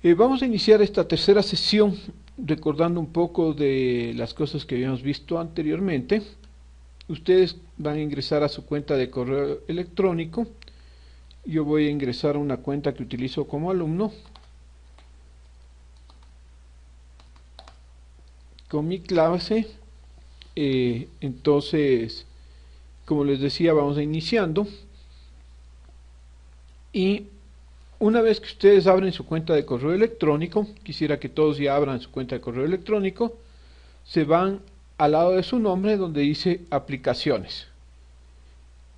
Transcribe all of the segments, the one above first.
Eh, vamos a iniciar esta tercera sesión recordando un poco de las cosas que habíamos visto anteriormente. Ustedes van a ingresar a su cuenta de correo electrónico. Yo voy a ingresar a una cuenta que utilizo como alumno. Con mi clase. Eh, entonces, como les decía, vamos a iniciando. Y una vez que ustedes abren su cuenta de correo electrónico, quisiera que todos ya abran su cuenta de correo electrónico, se van al lado de su nombre donde dice aplicaciones.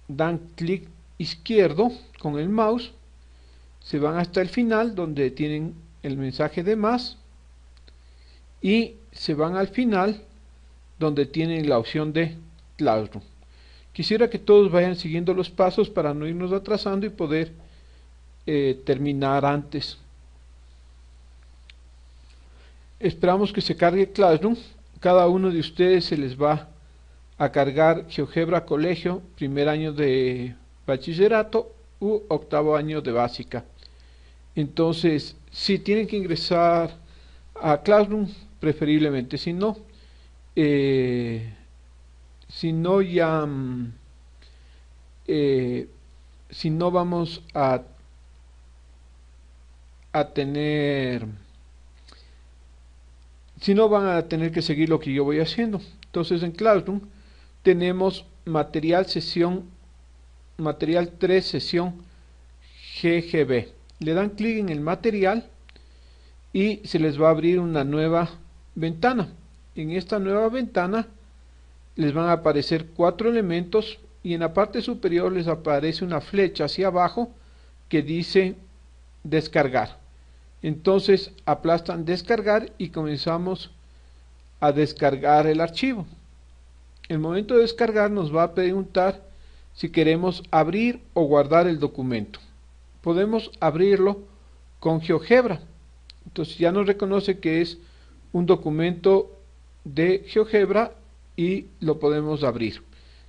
Dan clic izquierdo con el mouse, se van hasta el final donde tienen el mensaje de más y se van al final donde tienen la opción de Classroom. Quisiera que todos vayan siguiendo los pasos para no irnos atrasando y poder eh, terminar antes. Esperamos que se cargue Classroom. Cada uno de ustedes se les va a cargar GeoGebra Colegio, primer año de bachillerato u octavo año de básica. Entonces, si tienen que ingresar a Classroom, preferiblemente, si no, eh, si no ya, mm, eh, si no vamos a a tener, si no van a tener que seguir lo que yo voy haciendo. Entonces en Classroom tenemos material sesión, material 3 sesión GGB. Le dan clic en el material y se les va a abrir una nueva ventana. En esta nueva ventana les van a aparecer cuatro elementos y en la parte superior les aparece una flecha hacia abajo que dice descargar. Entonces aplastan descargar y comenzamos a descargar el archivo. El momento de descargar nos va a preguntar si queremos abrir o guardar el documento. Podemos abrirlo con GeoGebra. Entonces ya nos reconoce que es un documento de GeoGebra y lo podemos abrir.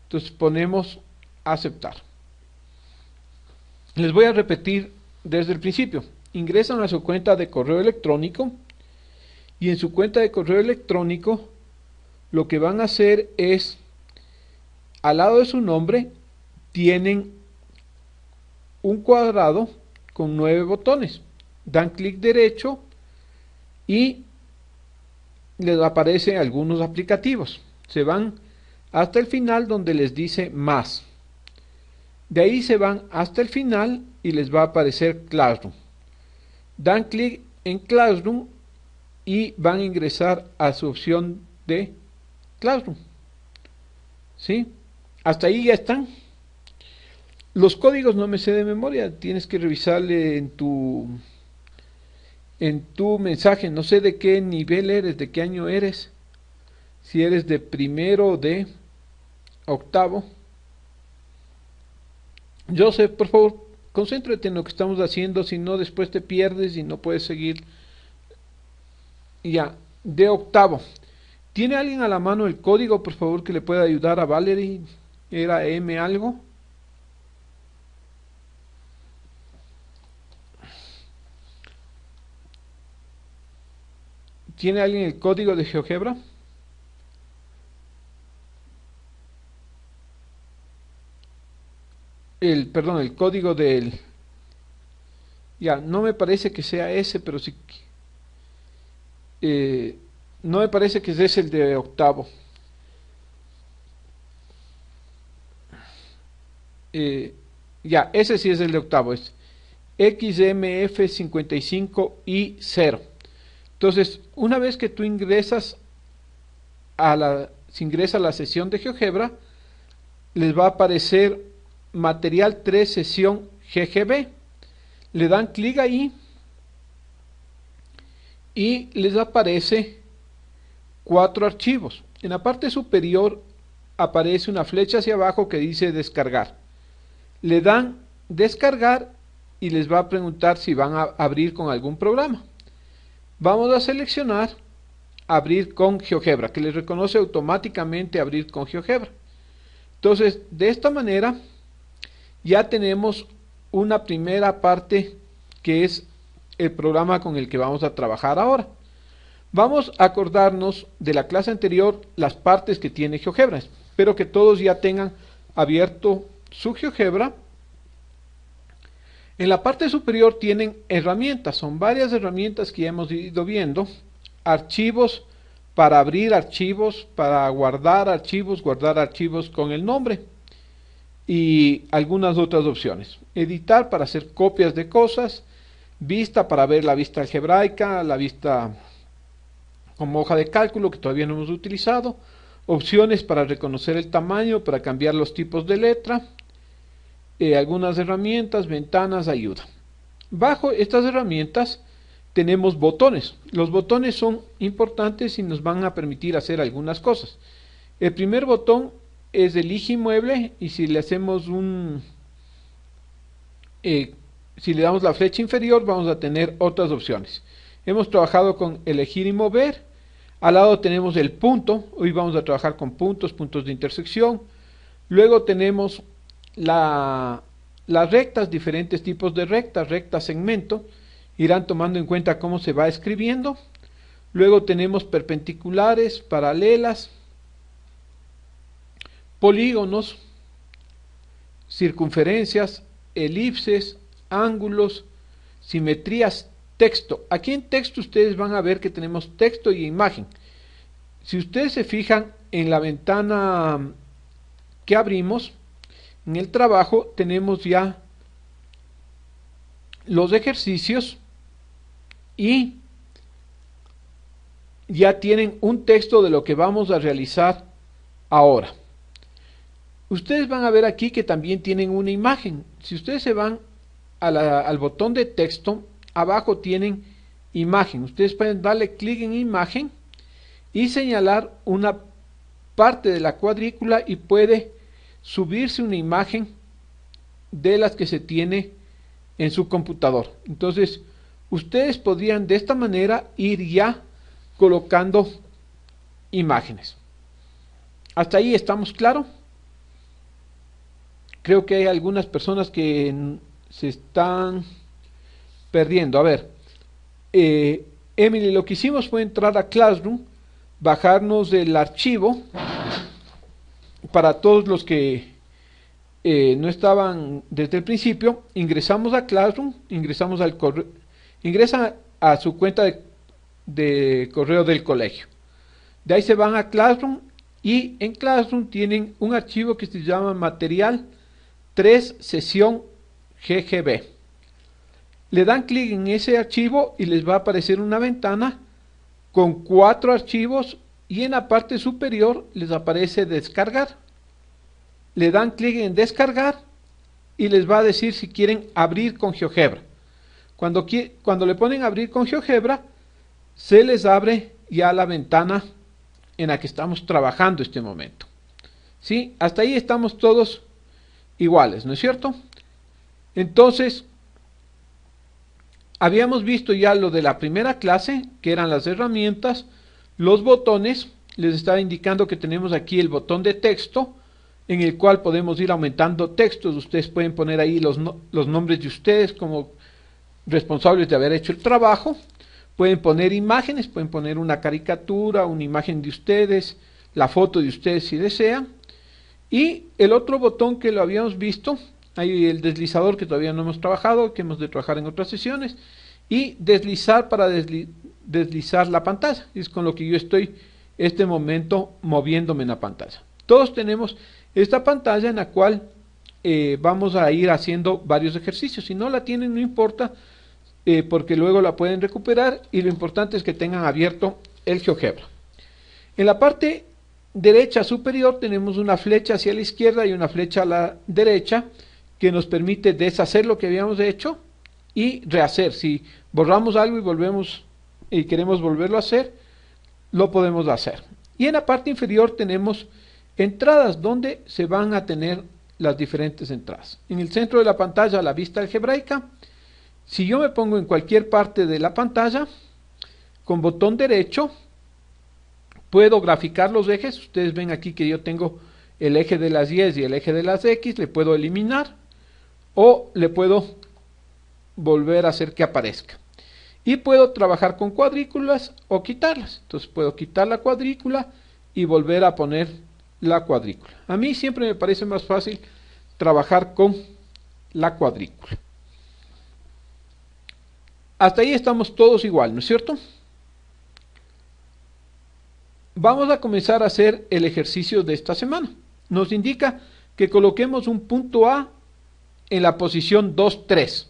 Entonces ponemos aceptar. Les voy a repetir desde el principio ingresan a su cuenta de correo electrónico y en su cuenta de correo electrónico lo que van a hacer es al lado de su nombre tienen un cuadrado con nueve botones. Dan clic derecho y les aparecen algunos aplicativos. Se van hasta el final donde les dice más. De ahí se van hasta el final y les va a aparecer Classroom. Dan clic en Classroom y van a ingresar a su opción de Classroom. ¿Sí? Hasta ahí ya están. Los códigos no me sé de memoria, tienes que revisarle en tu en tu mensaje, no sé de qué nivel eres, de qué año eres. Si eres de primero de octavo. yo sé por favor, concéntrate en lo que estamos haciendo, si no después te pierdes y no puedes seguir. Ya, de octavo. ¿Tiene alguien a la mano el código, por favor, que le pueda ayudar a Valerie? ¿Era M algo? ¿Tiene alguien el código de GeoGebra? el perdón el código del ya no me parece que sea ese pero sí eh, no me parece que ese es el de octavo eh, ya ese sí es el de octavo es xmf 55 y 0 entonces una vez que tú ingresas a la ingresa a la sesión de GeoGebra les va a aparecer material 3 sesión GGB. Le dan clic ahí y les aparece cuatro archivos. En la parte superior aparece una flecha hacia abajo que dice descargar. Le dan descargar y les va a preguntar si van a abrir con algún programa. Vamos a seleccionar abrir con GeoGebra, que les reconoce automáticamente abrir con GeoGebra. Entonces, de esta manera ya tenemos una primera parte que es el programa con el que vamos a trabajar ahora. Vamos a acordarnos de la clase anterior las partes que tiene GeoGebra. Espero que todos ya tengan abierto su GeoGebra. En la parte superior tienen herramientas, son varias herramientas que ya hemos ido viendo. Archivos para abrir archivos, para guardar archivos, guardar archivos con el nombre y algunas otras opciones. Editar para hacer copias de cosas, vista para ver la vista algebraica, la vista como hoja de cálculo que todavía no hemos utilizado, opciones para reconocer el tamaño, para cambiar los tipos de letra, eh, algunas herramientas, ventanas, ayuda. Bajo estas herramientas tenemos botones. Los botones son importantes y nos van a permitir hacer algunas cosas. El primer botón es el eje inmueble y si le hacemos un... Eh, si le damos la flecha inferior vamos a tener otras opciones. Hemos trabajado con elegir y mover. Al lado tenemos el punto. Hoy vamos a trabajar con puntos, puntos de intersección. Luego tenemos la, las rectas, diferentes tipos de rectas, recta segmento. Irán tomando en cuenta cómo se va escribiendo. Luego tenemos perpendiculares, paralelas, polígonos, circunferencias, elipses, ángulos, simetrías, texto. Aquí en texto ustedes van a ver que tenemos texto y imagen. Si ustedes se fijan en la ventana que abrimos, en el trabajo tenemos ya los ejercicios y ya tienen un texto de lo que vamos a realizar ahora. Ustedes van a ver aquí que también tienen una imagen. Si ustedes se van al botón de texto, abajo tienen imagen. Ustedes pueden darle clic en imagen y señalar una parte de la cuadrícula y puede subirse una imagen de las que se tiene en su computador. Entonces, ustedes podrían de esta manera ir ya colocando imágenes. ¿Hasta ahí estamos claros creo que hay algunas personas que se están perdiendo. A ver, eh, Emily, lo que hicimos fue entrar a Classroom, bajarnos del archivo para todos los que eh, no estaban desde el principio, ingresamos a Classroom, ingresamos al correo, ingresa a su cuenta de, de correo del colegio. De ahí se van a Classroom y en Classroom tienen un archivo que se llama material 3 sesión GGB. Le dan clic en ese archivo y les va a aparecer una ventana con cuatro archivos y en la parte superior les aparece descargar. Le dan clic en descargar y les va a decir si quieren abrir con GeoGebra. Cuando, cuando le ponen abrir con GeoGebra, se les abre ya la ventana en la que estamos trabajando este momento. ¿Sí? Hasta ahí estamos todos iguales, ¿no es cierto? Entonces, habíamos visto ya lo de la primera clase, que eran las herramientas, los botones, les estaba indicando que tenemos aquí el botón de texto, en el cual podemos ir aumentando textos, ustedes pueden poner ahí los, los nombres de ustedes como responsables de haber hecho el trabajo, pueden poner imágenes, pueden poner una caricatura, una imagen de ustedes, la foto de ustedes si desean, y el otro botón que lo habíamos visto, hay el deslizador que todavía no hemos trabajado, que hemos de trabajar en otras sesiones, y deslizar para deslizar la pantalla, es con lo que yo estoy este momento moviéndome en la pantalla. Todos tenemos esta pantalla en la cual eh, vamos a ir haciendo varios ejercicios. Si no la tienen, no importa, eh, porque luego la pueden recuperar y lo importante es que tengan abierto el GeoGebra. En la parte derecha superior tenemos una flecha hacia la izquierda y una flecha a la derecha que nos permite deshacer lo que habíamos hecho y rehacer. Si borramos algo y volvemos y queremos volverlo a hacer, lo podemos hacer. Y en la parte inferior tenemos entradas donde se van a tener las diferentes entradas. En el centro de la pantalla la vista algebraica. Si yo me pongo en cualquier parte de la pantalla, con botón derecho puedo graficar los ejes, ustedes ven aquí que yo tengo el eje de las 10 y el eje de las X, le puedo eliminar o le puedo volver a hacer que aparezca. Y puedo trabajar con cuadrículas o quitarlas. Entonces puedo quitar la cuadrícula y volver a poner la cuadrícula. A mí siempre me parece más fácil trabajar con la cuadrícula. Hasta ahí estamos todos igual, ¿no es cierto? Vamos a comenzar a hacer el ejercicio de esta semana. Nos indica que coloquemos un punto A en la posición 2, 3.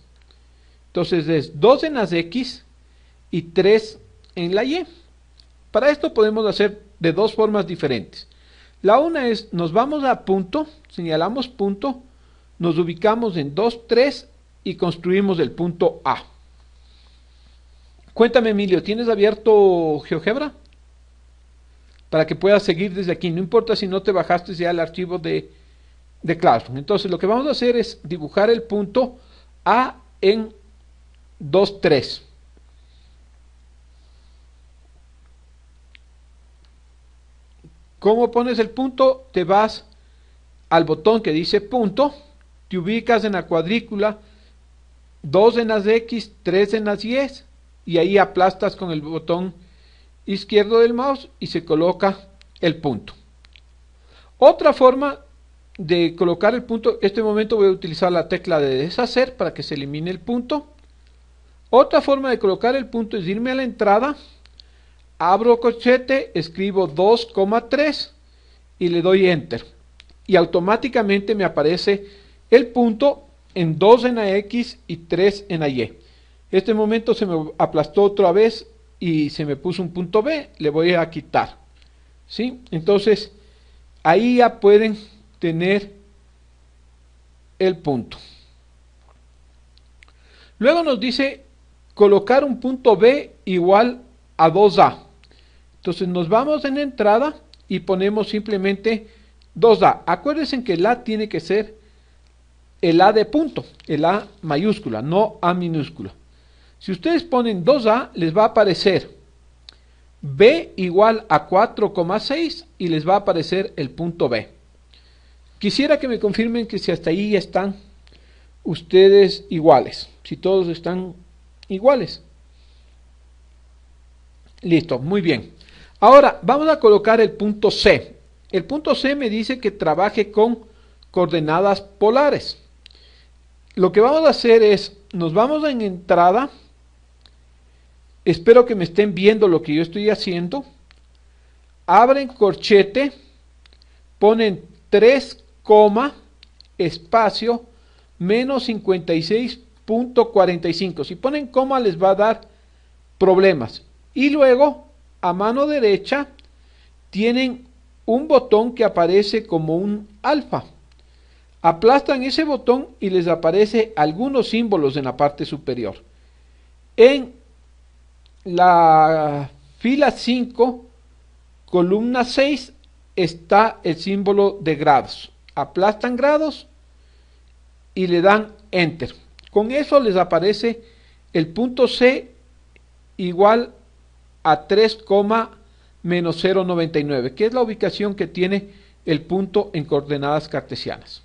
Entonces es 2 en las X y 3 en la Y. Para esto podemos hacer de dos formas diferentes. La una es, nos vamos a punto, señalamos punto, nos ubicamos en 2, 3 y construimos el punto A. Cuéntame Emilio, ¿tienes abierto GeoGebra? para que puedas seguir desde aquí. No importa si no te bajaste ya el archivo de, de Classroom. Entonces lo que vamos a hacer es dibujar el punto A en 2, 3. ¿Cómo pones el punto? Te vas al botón que dice punto, te ubicas en la cuadrícula 2 en las X, 3 en las Y y ahí aplastas con el botón izquierdo del mouse y se coloca el punto. Otra forma de colocar el punto, este momento voy a utilizar la tecla de deshacer para que se elimine el punto. Otra forma de colocar el punto es irme a la entrada, abro corchete, escribo 2,3 y le doy enter. Y automáticamente me aparece el punto en 2 en la X y 3 en la Y. este momento se me aplastó otra vez y se me puso un punto B, le voy a quitar. ¿Sí? Entonces, ahí ya pueden tener el punto. Luego nos dice colocar un punto B igual a 2A. Entonces nos vamos en entrada y ponemos simplemente 2A. Acuérdense que el A tiene que ser el A de punto, el A mayúscula, no A minúscula. Si ustedes ponen 2A, les va a aparecer B igual a 4,6 y les va a aparecer el punto B. Quisiera que me confirmen que si hasta ahí están ustedes iguales, si todos están iguales. Listo, muy bien. Ahora vamos a colocar el punto C. El punto C me dice que trabaje con coordenadas polares. Lo que vamos a hacer es, nos vamos en entrada, espero que me estén viendo lo que yo estoy haciendo, abren corchete, ponen 3, espacio menos 56.45. Si ponen coma les va a dar problemas. Y luego, a mano derecha, tienen un botón que aparece como un alfa. Aplastan ese botón y les aparece algunos símbolos en la parte superior. En la fila 5, columna 6, está el símbolo de grados. Aplastan grados y le dan enter. Con eso les aparece el punto C igual a 3, menos 0,99, que es la ubicación que tiene el punto en coordenadas cartesianas.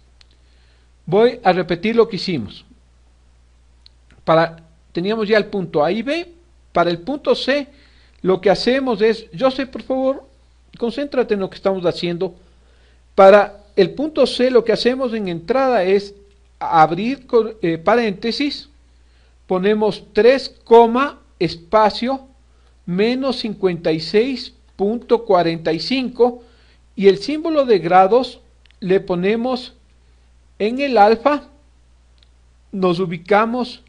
Voy a repetir lo que hicimos. Para, teníamos ya el punto A y B, para el punto C, lo que hacemos es, yo sé, por favor, concéntrate en lo que estamos haciendo. Para el punto C, lo que hacemos en entrada es abrir eh, paréntesis, ponemos 3, espacio menos 56.45 y el símbolo de grados le ponemos en el alfa, nos ubicamos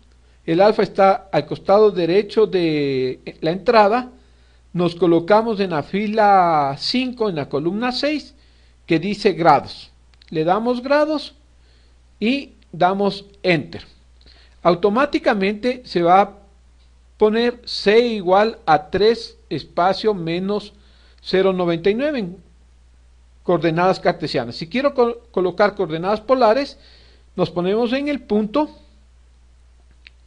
el alfa está al costado derecho de la entrada. Nos colocamos en la fila 5, en la columna 6, que dice grados. Le damos grados y damos enter. Automáticamente se va a poner C igual a 3 espacio menos 0,99 en coordenadas cartesianas. Si quiero colocar coordenadas polares, nos ponemos en el punto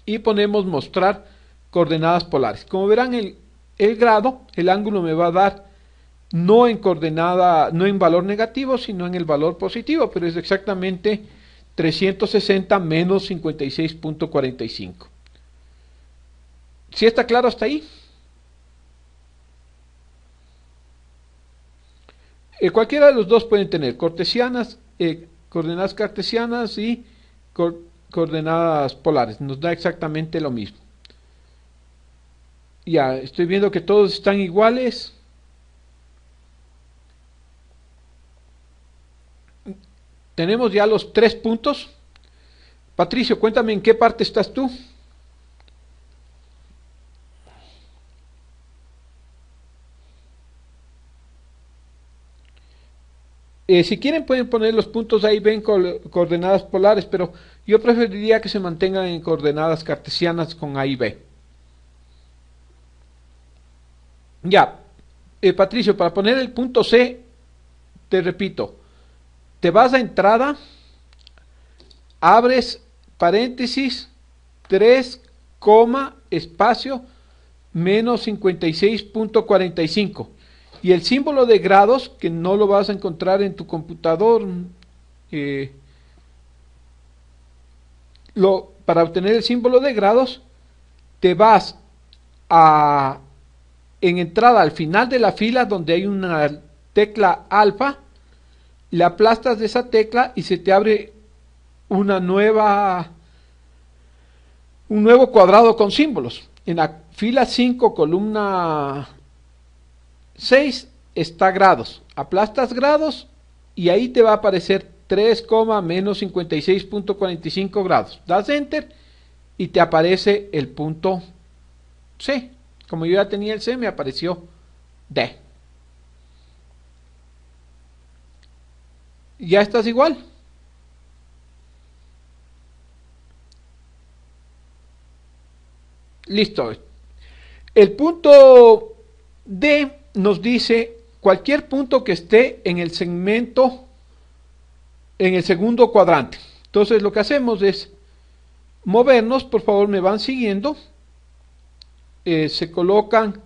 y ponemos mostrar coordenadas polares. Como verán el, el grado, el ángulo me va a dar no en coordenada, no en valor negativo, sino en el valor positivo, pero es exactamente 360 menos 56.45. ¿Sí está claro hasta ahí? Eh, cualquiera de los dos pueden tener cortesianas, eh, coordenadas cartesianas y coordenadas polares, nos da exactamente lo mismo. Ya, estoy viendo que todos están iguales. Tenemos ya los tres puntos. Patricio, cuéntame en qué parte estás tú. Eh, si quieren pueden poner los puntos ahí, B en coordenadas polares, pero yo preferiría que se mantengan en coordenadas cartesianas con A y B. Ya, eh, Patricio, para poner el punto C, te repito, te vas a entrada, abres paréntesis, 3, espacio, menos 56.45. Y el símbolo de grados, que no lo vas a encontrar en tu computador. Eh, para obtener el símbolo de grados, te vas a en entrada al final de la fila donde hay una tecla alfa, le aplastas de esa tecla y se te abre una nueva un nuevo cuadrado con símbolos. En la fila 5, columna 6 está grados. Aplastas grados y ahí te va a aparecer 3, menos 56.45 grados. Das enter y te aparece el punto C. Como yo ya tenía el C, me apareció D. Ya estás igual. Listo. El punto D nos dice cualquier punto que esté en el segmento, en el segundo cuadrante. Entonces lo que hacemos es movernos, por favor me van siguiendo. Eh, se colocan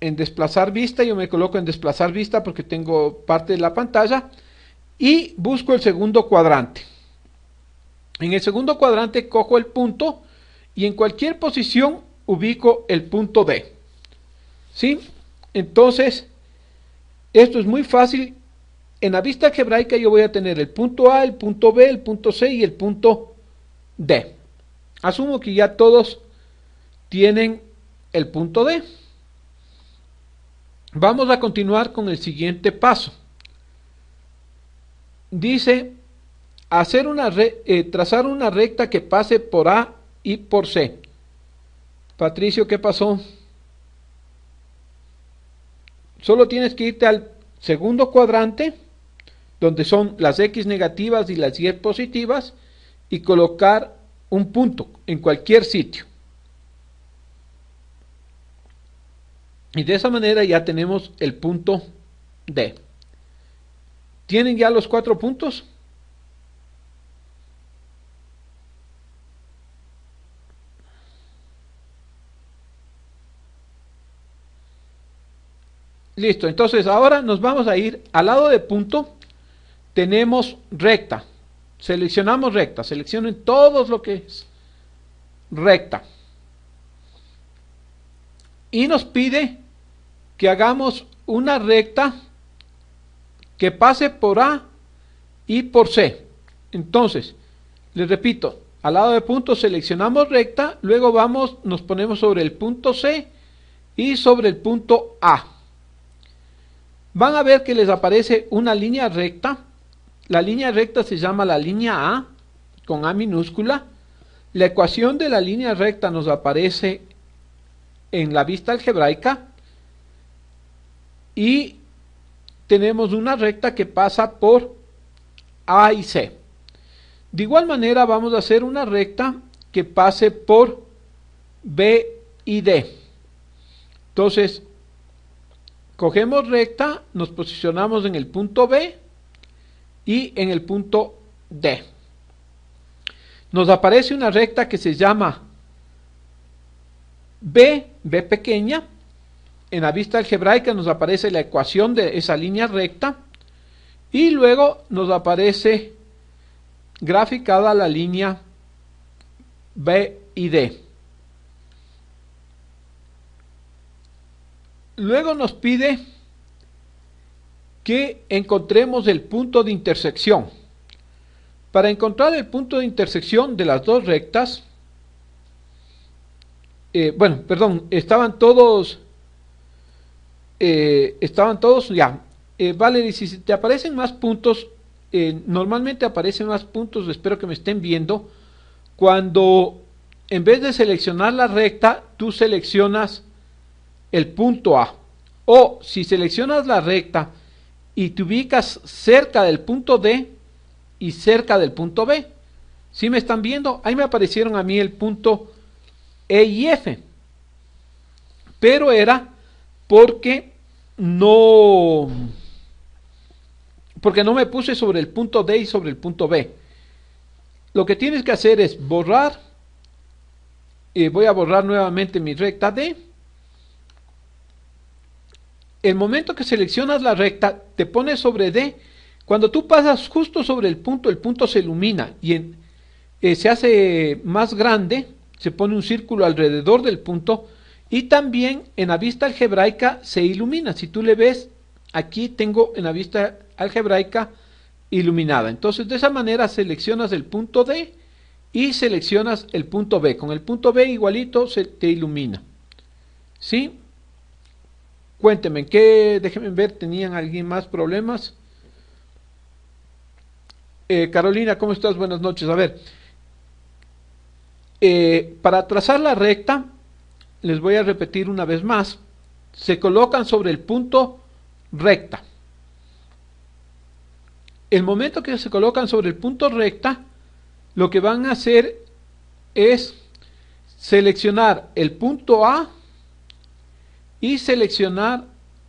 en desplazar vista, yo me coloco en desplazar vista porque tengo parte de la pantalla y busco el segundo cuadrante. En el segundo cuadrante cojo el punto y en cualquier posición ubico el punto D. ¿Sí? Entonces, esto es muy fácil. En la vista hebraica yo voy a tener el punto A, el punto B, el punto C y el punto D. Asumo que ya todos tienen el punto D. Vamos a continuar con el siguiente paso. Dice hacer una eh, trazar una recta que pase por A y por C. Patricio, ¿qué pasó? Solo tienes que irte al segundo cuadrante, donde son las X negativas y las Y positivas, y colocar un punto en cualquier sitio. Y de esa manera ya tenemos el punto D. ¿Tienen ya los cuatro puntos? Listo, entonces ahora nos vamos a ir al lado de punto. Tenemos recta. Seleccionamos recta. Seleccionen todo lo que es recta. Y nos pide que hagamos una recta que pase por A y por C. Entonces, les repito, al lado de punto seleccionamos recta, luego vamos, nos ponemos sobre el punto C y sobre el punto A van a ver que les aparece una línea recta. La línea recta se llama la línea A, con A minúscula. La ecuación de la línea recta nos aparece en la vista algebraica. Y tenemos una recta que pasa por A y C. De igual manera vamos a hacer una recta que pase por B y D. Entonces, Cogemos recta, nos posicionamos en el punto B y en el punto D. Nos aparece una recta que se llama B, B pequeña. En la vista algebraica nos aparece la ecuación de esa línea recta. Y luego nos aparece graficada la línea B y D. Luego nos pide que encontremos el punto de intersección. Para encontrar el punto de intersección de las dos rectas, eh, bueno, perdón, estaban todos, eh, estaban todos, ya, eh, vale, si te aparecen más puntos, normalmente aparecen más puntos, espero que me estén viendo, cuando en vez de seleccionar la recta, tú seleccionas el punto A. O si seleccionas la recta y te ubicas cerca del punto D y cerca del punto B. Si me están viendo, ahí me aparecieron a mí el punto E y F. Pero era porque no porque no me puse sobre el punto D y sobre el punto B. Lo que tienes que hacer es borrar. y eh, voy a borrar nuevamente mi recta D el momento que seleccionas la recta, te pone sobre D. Cuando tú pasas justo sobre el punto, el punto se ilumina y eh, se hace más grande, se pone un círculo alrededor del punto y también en la vista algebraica se ilumina. Si tú le ves, aquí tengo en la vista algebraica iluminada. Entonces de esa manera seleccionas el punto D y seleccionas el punto B. Con el punto B igualito se te ilumina. ¿Sí? Cuéntenme, ¿qué, déjenme ver, tenían alguien más problemas? Eh, Carolina, ¿cómo estás? Buenas noches. A ver, eh, para trazar la recta, les voy a repetir una vez más, se colocan sobre el punto recta. El momento que se colocan sobre el punto recta, lo que van a hacer es seleccionar el punto A y seleccionar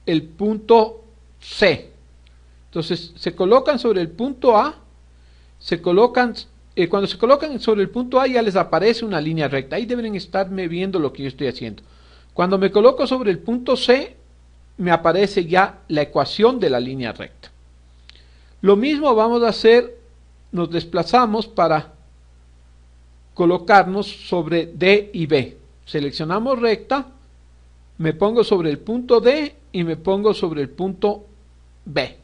el punto C. Entonces se colocan sobre el punto A, se colocan, eh, cuando se colocan sobre el punto A ya les aparece una línea recta, ahí deben estarme viendo lo que yo estoy haciendo. Cuando me coloco sobre el punto C, me aparece ya la ecuación de la línea recta. Lo mismo vamos a hacer, nos desplazamos para colocarnos sobre D y B. Seleccionamos recta, me pongo sobre el punto D y me pongo sobre el punto B.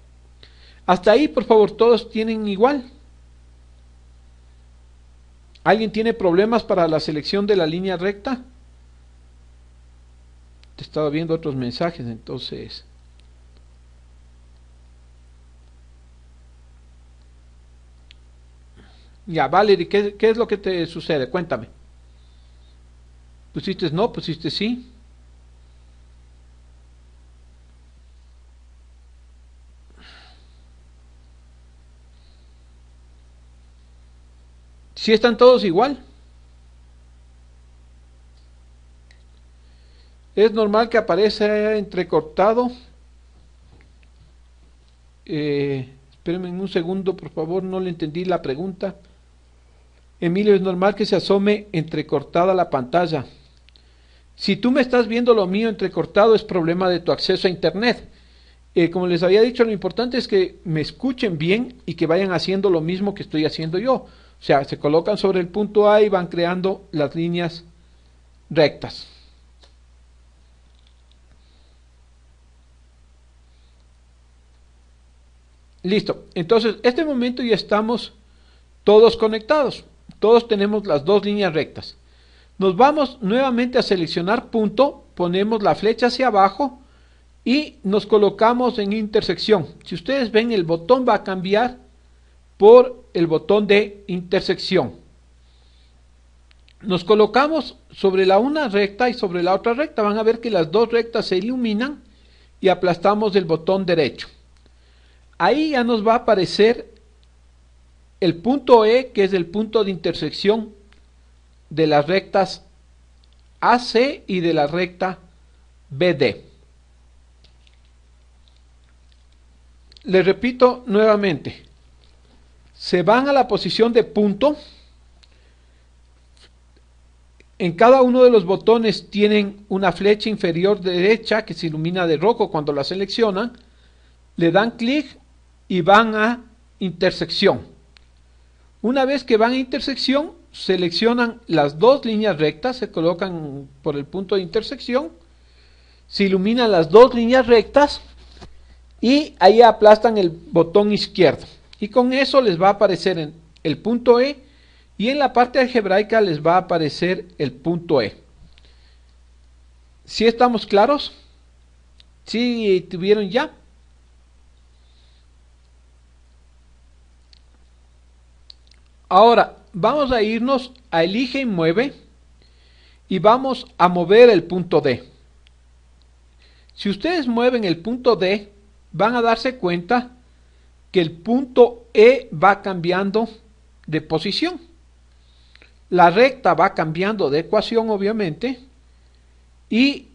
Hasta ahí, por favor, todos tienen igual. ¿Alguien tiene problemas para la selección de la línea recta? Te estaba viendo otros mensajes, entonces... Ya, vale ¿qué, ¿qué es lo que te sucede? Cuéntame. ¿Pusiste no? ¿Pusiste sí? Si están todos igual. Es normal que aparezca entrecortado. Eh, espérenme un segundo, por favor, no le entendí la pregunta. Emilio, es normal que se asome entrecortada la pantalla. Si tú me estás viendo lo mío entrecortado, es problema de tu acceso a Internet. Eh, como les había dicho, lo importante es que me escuchen bien y que vayan haciendo lo mismo que estoy haciendo yo. O sea, se colocan sobre el punto A y van creando las líneas rectas. Listo. Entonces, este momento ya estamos todos conectados. Todos tenemos las dos líneas rectas. Nos vamos nuevamente a seleccionar punto, ponemos la flecha hacia abajo y nos colocamos en intersección. Si ustedes ven, el botón va a cambiar por el botón de intersección. Nos colocamos sobre la una recta y sobre la otra recta. Van a ver que las dos rectas se iluminan y aplastamos el botón derecho. Ahí ya nos va a aparecer el punto E, que es el punto de intersección de las rectas AC y de la recta BD. Les repito nuevamente, se van a la posición de punto. En cada uno de los botones tienen una flecha inferior derecha que se ilumina de rojo cuando la seleccionan. Le dan clic y van a intersección. Una vez que van a intersección, seleccionan las dos líneas rectas, se colocan por el punto de intersección, se iluminan las dos líneas rectas y ahí aplastan el botón izquierdo. Y con eso les va a aparecer en el punto E y en la parte algebraica les va a aparecer el punto E. ¿Sí estamos claros? ¿Sí tuvieron ya? Ahora, vamos a irnos a elige y mueve y vamos a mover el punto D. Si ustedes mueven el punto D, van a darse cuenta que el punto E va cambiando de posición. La recta va cambiando de ecuación, obviamente, y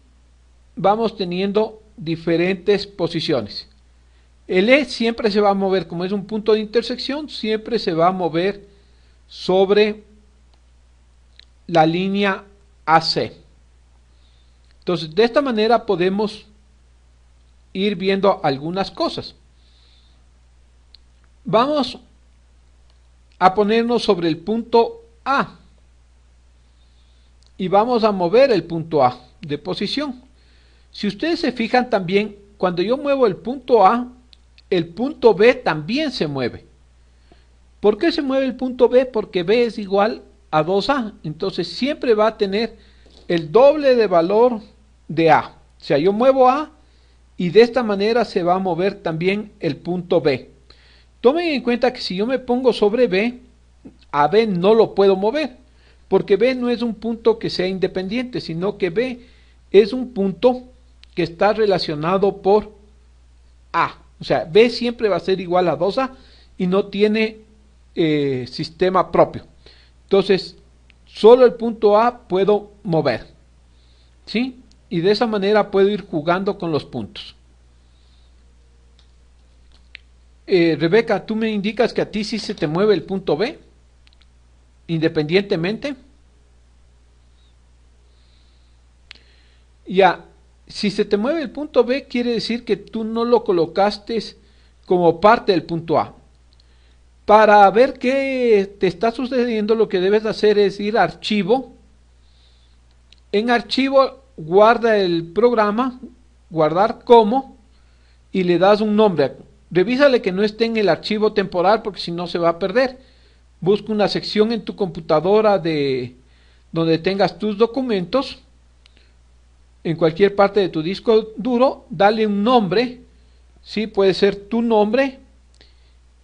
vamos teniendo diferentes posiciones. El E siempre se va a mover, como es un punto de intersección, siempre se va a mover sobre la línea AC. Entonces, de esta manera podemos ir viendo algunas cosas. Vamos a ponernos sobre el punto A y vamos a mover el punto A de posición. Si ustedes se fijan también, cuando yo muevo el punto A, el punto B también se mueve. ¿Por qué se mueve el punto B? Porque B es igual a 2A. Entonces siempre va a tener el doble de valor de A. O sea, yo muevo A y de esta manera se va a mover también el punto B. Tomen en cuenta que si yo me pongo sobre B, a B no lo puedo mover, porque B no es un punto que sea independiente, sino que B es un punto que está relacionado por A. O sea, B siempre va a ser igual a 2A y no tiene eh, sistema propio. Entonces, solo el punto A puedo mover. ¿Sí? Y de esa manera puedo ir jugando con los puntos. Eh, Rebeca, tú me indicas que a ti sí se te mueve el punto B, independientemente. Ya, si se te mueve el punto B, quiere decir que tú no lo colocaste como parte del punto A. Para ver qué te está sucediendo, lo que debes hacer es ir a archivo. En archivo guarda el programa, guardar como, y le das un nombre Revísale que no esté en el archivo temporal porque si no se va a perder. Busca una sección en tu computadora de donde tengas tus documentos. En cualquier parte de tu disco duro, dale un nombre. Sí, puede ser tu nombre.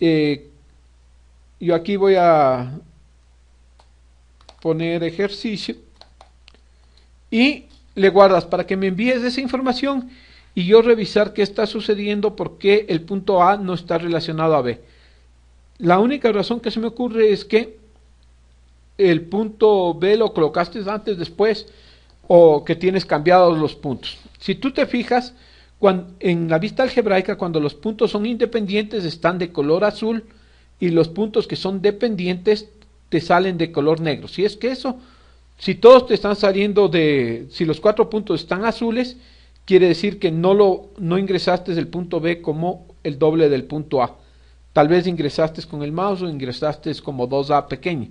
Eh, yo aquí voy a poner ejercicio y le guardas para que me envíes esa información y yo revisar qué está sucediendo, porque el punto A no está relacionado a B. La única razón que se me ocurre es que el punto B lo colocaste antes, después, o que tienes cambiados los puntos. Si tú te fijas, en la vista algebraica, cuando los puntos son independientes, están de color azul y los puntos que son dependientes te salen de color negro. Si es que eso, si todos te están saliendo de, si los cuatro puntos están azules, quiere decir que no, lo, no ingresaste del punto B como el doble del punto A. Tal vez ingresaste con el mouse o ingresaste como 2A pequeño.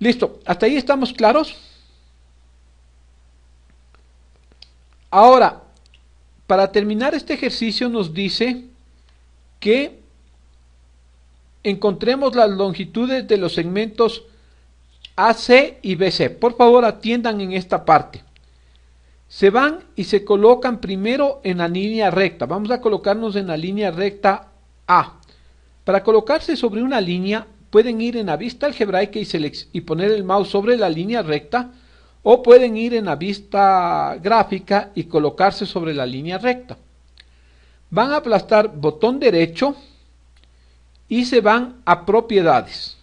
Listo, hasta ahí estamos claros. Ahora, para terminar este ejercicio nos dice que encontremos las longitudes de los segmentos AC y BC. Por favor, atiendan en esta parte se van y se colocan primero en la línea recta. Vamos a colocarnos en la línea recta A. Para colocarse sobre una línea, pueden ir en la vista algebraica y, y poner el mouse sobre la línea recta, o pueden ir en la vista gráfica y colocarse sobre la línea recta. Van a aplastar botón derecho y se van a propiedades.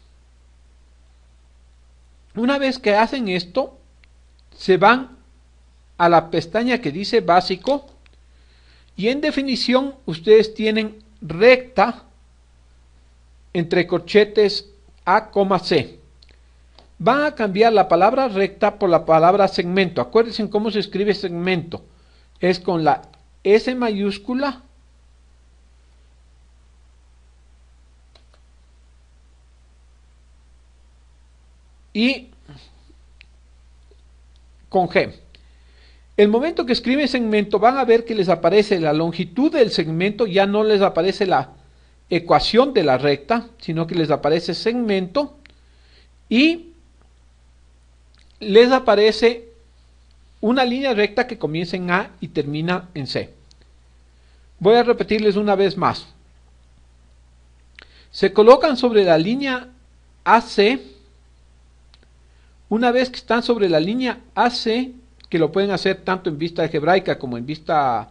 Una vez que hacen esto, se van a la pestaña que dice básico y en definición ustedes tienen recta entre corchetes A, C. Van a cambiar la palabra recta por la palabra segmento. Acuérdense cómo se escribe segmento. Es con la S mayúscula y con G. El momento que escriben segmento van a ver que les aparece la longitud del segmento, ya no les aparece la ecuación de la recta, sino que les aparece segmento y les aparece una línea recta que comienza en A y termina en C. Voy a repetirles una vez más. Se colocan sobre la línea AC. Una vez que están sobre la línea AC, que lo pueden hacer tanto en vista algebraica como en vista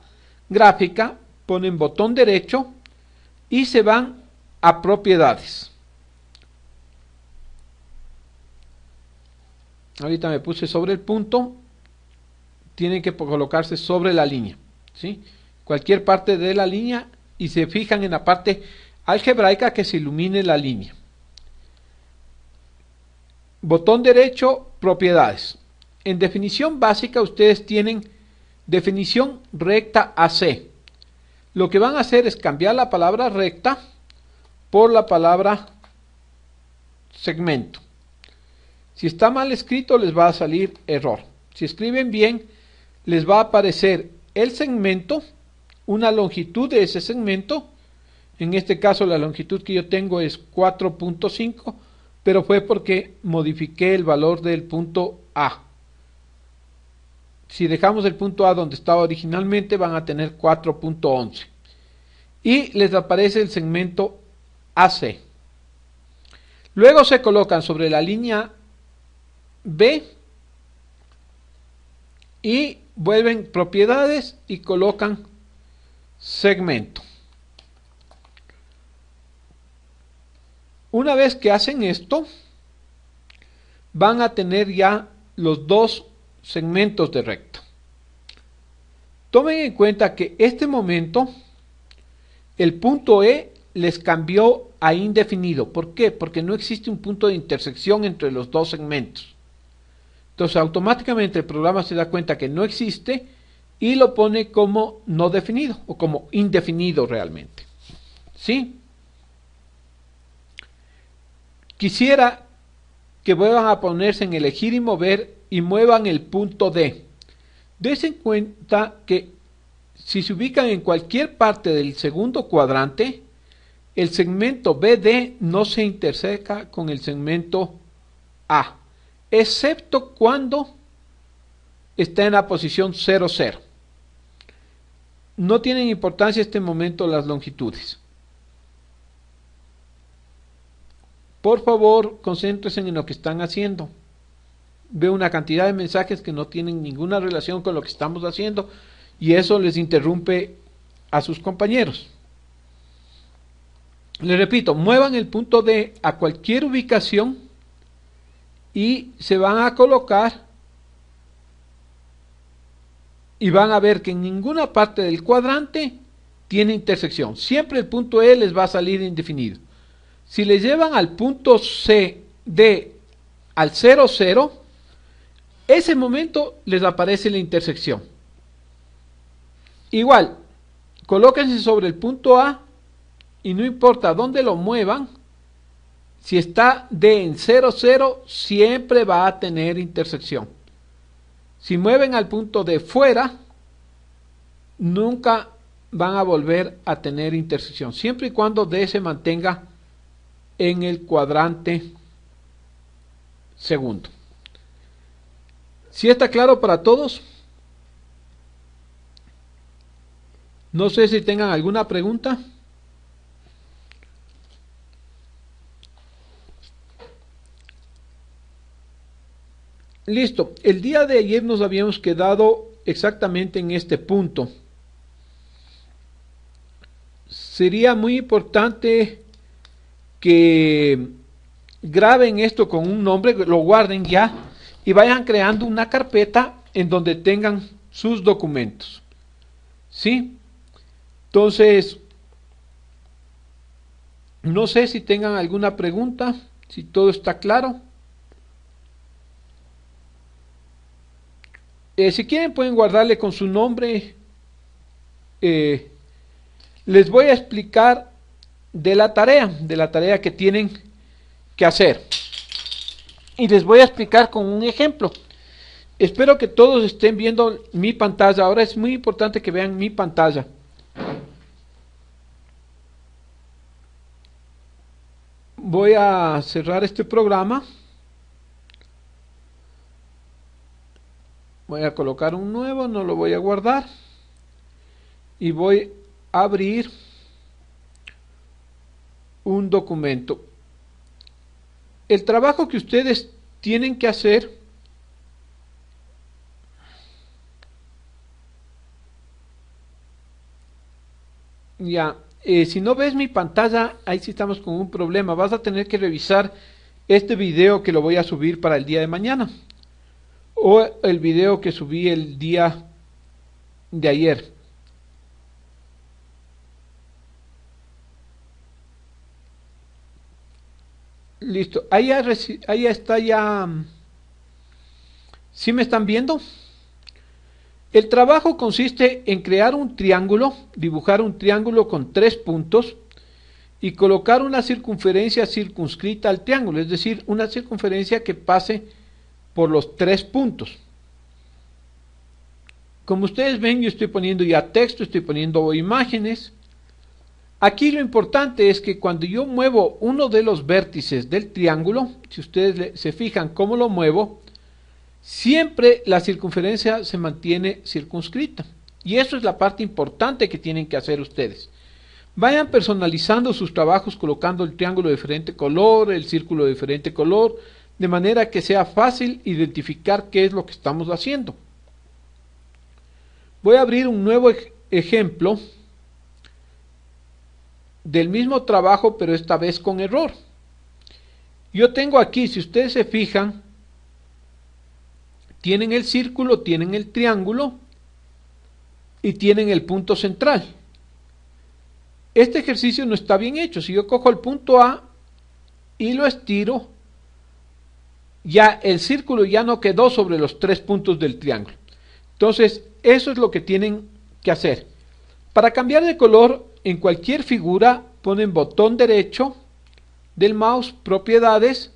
gráfica, ponen botón derecho y se van a propiedades. Ahorita me puse sobre el punto, tienen que colocarse sobre la línea, ¿sí? cualquier parte de la línea y se fijan en la parte algebraica que se ilumine la línea. Botón derecho, propiedades en definición básica ustedes tienen definición recta AC. Lo que van a hacer es cambiar la palabra recta por la palabra segmento. Si está mal escrito les va a salir error. Si escriben bien les va a aparecer el segmento, una longitud de ese segmento. En este caso la longitud que yo tengo es 4.5, pero fue porque modifiqué el valor del punto A si dejamos el punto A donde estaba originalmente, van a tener 4.11. Y les aparece el segmento AC. Luego se colocan sobre la línea B y vuelven propiedades y colocan segmento. Una vez que hacen esto, van a tener ya los dos segmentos de recta. Tomen en cuenta que este momento, el punto E les cambió a indefinido. ¿Por qué? Porque no existe un punto de intersección entre los dos segmentos. Entonces automáticamente el programa se da cuenta que no existe y lo pone como no definido o como indefinido realmente. ¿Sí? Quisiera que vuelvan a ponerse en elegir y mover y muevan el punto D. Desen cuenta que si se ubican en cualquier parte del segundo cuadrante, el segmento BD no se interseca con el segmento A, excepto cuando está en la posición 0,0. No tienen importancia en este momento las longitudes. Por favor, concéntrense en lo que están haciendo veo una cantidad de mensajes que no tienen ninguna relación con lo que estamos haciendo y eso les interrumpe a sus compañeros. Les repito, muevan el punto D a cualquier ubicación y se van a colocar y van a ver que en ninguna parte del cuadrante tiene intersección. Siempre el punto E les va a salir indefinido. Si le llevan al punto C, D, al 0, 0, ese momento les aparece la intersección. Igual, colóquense sobre el punto A y no importa dónde lo muevan, si está D en 0, 0, siempre va a tener intersección. Si mueven al punto de fuera, nunca van a volver a tener intersección, siempre y cuando D se mantenga en el cuadrante segundo. ¿Si está claro para todos? No sé si tengan alguna pregunta. Listo, el día de ayer nos habíamos quedado exactamente en este punto. Sería muy importante que graben esto con un nombre, lo guarden ya y vayan creando una carpeta en donde tengan sus documentos. ¿Sí? Entonces, no sé si tengan alguna pregunta, si todo está claro. Eh, si quieren pueden guardarle con su nombre. Eh, les voy a explicar de la tarea, de la tarea que tienen que hacer. Y les voy a explicar con un ejemplo. Espero que todos estén viendo mi pantalla. Ahora es muy importante que vean mi pantalla. Voy a cerrar este programa. Voy a colocar un nuevo, no lo voy a guardar. Y voy a abrir un documento el trabajo que ustedes tienen que hacer ya eh, si no ves mi pantalla ahí sí estamos con un problema vas a tener que revisar este video que lo voy a subir para el día de mañana o el video que subí el día de ayer Listo. Ahí, está ya. Mm, ¿Sí me están viendo? El trabajo consiste en crear un triángulo, dibujar un triángulo con tres puntos y colocar una circunferencia circunscrita al triángulo, es decir, una circunferencia que pase por los tres puntos. Como ustedes ven, yo estoy poniendo ya texto, estoy poniendo imágenes. Aquí lo importante es que cuando yo muevo uno de los vértices del triángulo, si ustedes se fijan cómo lo muevo, siempre la circunferencia se mantiene circunscrita. Y eso es la parte importante que tienen que hacer ustedes. Vayan personalizando sus trabajos colocando el triángulo de diferente color, el círculo de diferente color, de manera que sea fácil identificar qué es lo que estamos haciendo. Voy a abrir un nuevo ejemplo del mismo trabajo, pero esta vez con error. Yo tengo aquí, si ustedes se fijan, tienen el círculo, tienen el triángulo y tienen el punto central. Este ejercicio no está bien hecho. Si yo cojo el punto A y lo estiro, ya el círculo ya no quedó sobre los tres puntos del triángulo. Entonces, eso es lo que tienen que hacer. Para cambiar de color, en cualquier figura ponen botón derecho del mouse, propiedades,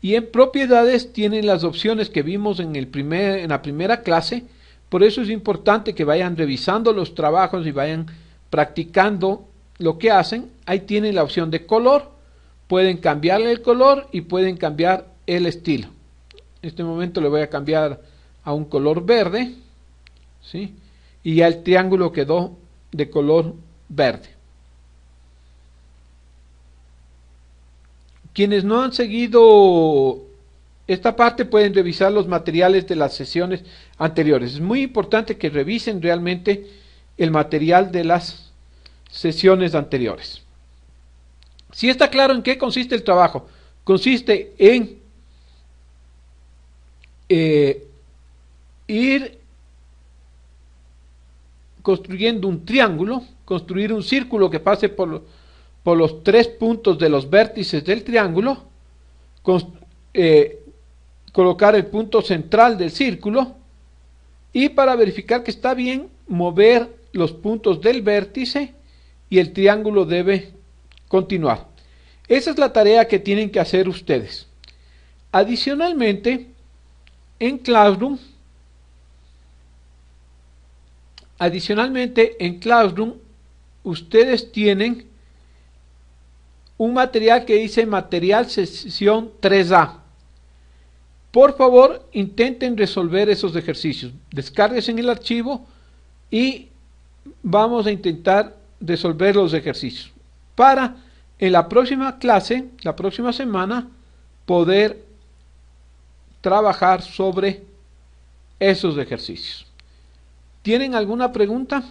y en propiedades tienen las opciones que vimos en, el primer, en la primera clase, por eso es importante que vayan revisando los trabajos y vayan practicando lo que hacen. Ahí tienen la opción de color, pueden cambiarle el color y pueden cambiar el estilo. En este momento le voy a cambiar a un color verde, ¿sí? Y ya el triángulo quedó de color verde. Quienes no han seguido esta parte pueden revisar los materiales de las sesiones anteriores. Es muy importante que revisen realmente el material de las sesiones anteriores. Si está claro en qué consiste el trabajo, consiste en eh, ir construyendo un triángulo, construir un círculo que pase por, los tres puntos de los vértices del triángulo, eh, colocar el punto central del círculo y para verificar que está bien, mover los puntos del vértice y el triángulo debe continuar. Esa es la tarea que tienen que hacer ustedes. Adicionalmente, en Classroom Adicionalmente, en Classroom, ustedes tienen un material que dice material sesión 3A. Por favor, intenten resolver esos ejercicios. Descargues en el archivo y vamos a intentar resolver los ejercicios para en la próxima clase, la próxima semana, poder trabajar sobre esos ejercicios. ¿Tienen alguna pregunta?